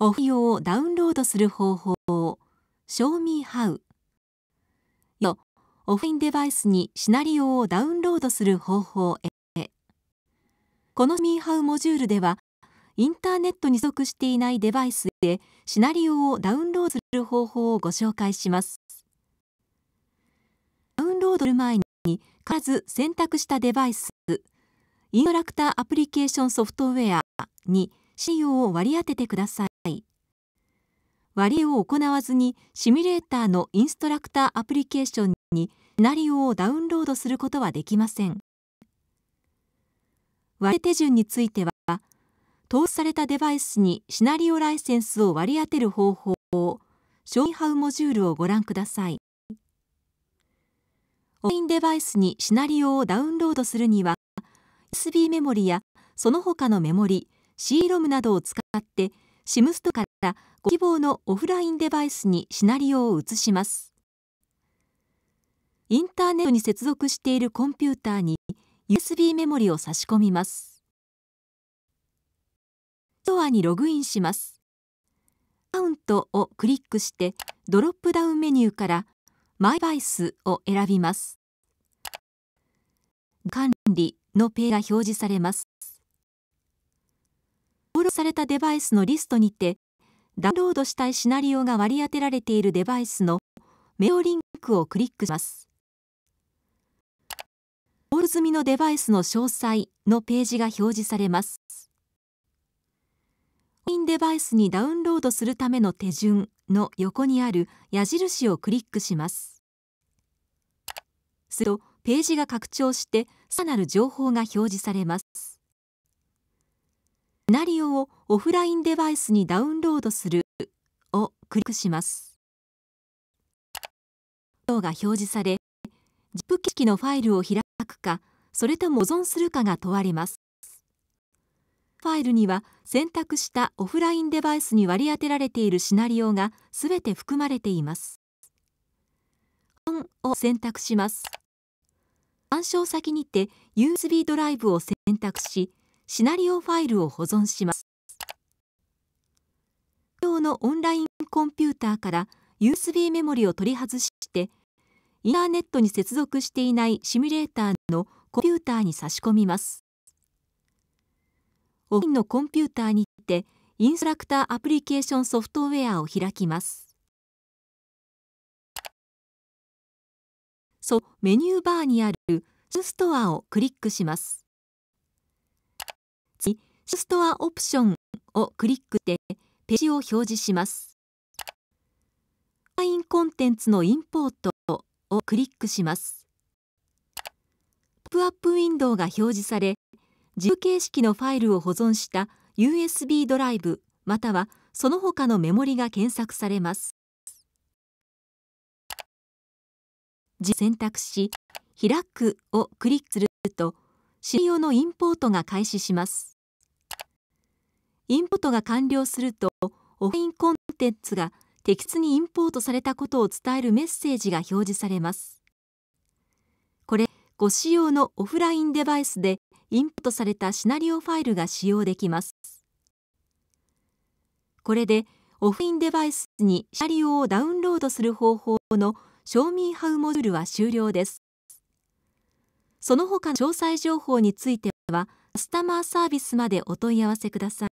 オフ用をダウンロードする方法を Show me how オフラインデバイスにシナリオをダウンロードする方法へこの Me How モジュールではインターネットに属していないデバイスでシナリオをダウンロードする方法をご紹介しますダウンロードする前に必ず選択したデバイスインストラクターアプリケーションソフトウェアに費用を割り当ててください割りを行わずにシミュレーターのインストラクターアプリケーションにシナリオをダウンロードすることはできません割り手順については投資されたデバイスにシナリオライセンスを割り当てる方法を商品ハウモジュールをご覧くださいオンラインデバイスにシナリオをダウンロードするには USB メモリやその他のメモリ C ロムなどを使って SIM ストからご希望のオフラインデバイスにシナリオを移します。インターネットに接続しているコンピューターに USB メモリを差し込みます。ストアにログインします。アカウントをクリックしてドロップダウンメニューからマイバイスを選びます。管理のページが表示されます。録されたデバイスのリストにて、ダウンロードしたいシナリオが割り当てられているデバイスのメオリンクをクリックします。ボール済みのデバイスの詳細のページが表示されます。インデバイスにダウンロードするための手順の横にある矢印をクリックします。すると、ページが拡張して、さらなる情報が表示されます。ナリオをオフラインデバイスにダウンロードするをクリックします。が表示され、ZIP 機器のファイルを開くか、それとも保存するかが問われます。ファイルには選択したオフラインデバイスに割り当てられているシナリオがすべて含まれています。本を選択します。参照先にて USB ドライブを選択し、シナリオファイルを保存します。用のオンラインコンピューターから USB メモリを取り外して、インターネットに接続していないシミュレーターのコンピューターに差し込みます。オフィンのコンピューターにて、インストラクターアプリケーションソフトウェアを開きます。そう、メニューバーにあるストアをクリックします。ストアオプションをクリックでページを表示します。オンラインコンテンツのインポートをクリックします。ポップアップウィンドウが表示され、自由形式のファイルを保存した USB ドライブまたはその他のメモリが検索されます。選択し、開くをクリックすると、資用のインポートが開始します。インポートが完了するとオフラインコンテンツが適切にインポートされたことを伝えるメッセージが表示されますこれご使用のオフラインデバイスでインポートされたシナリオファイルが使用できますこれでオフラインデバイスにシナリオをダウンロードする方法の証明ハウモジュールは終了ですその他の詳細情報についてはカスタマーサービスまでお問い合わせください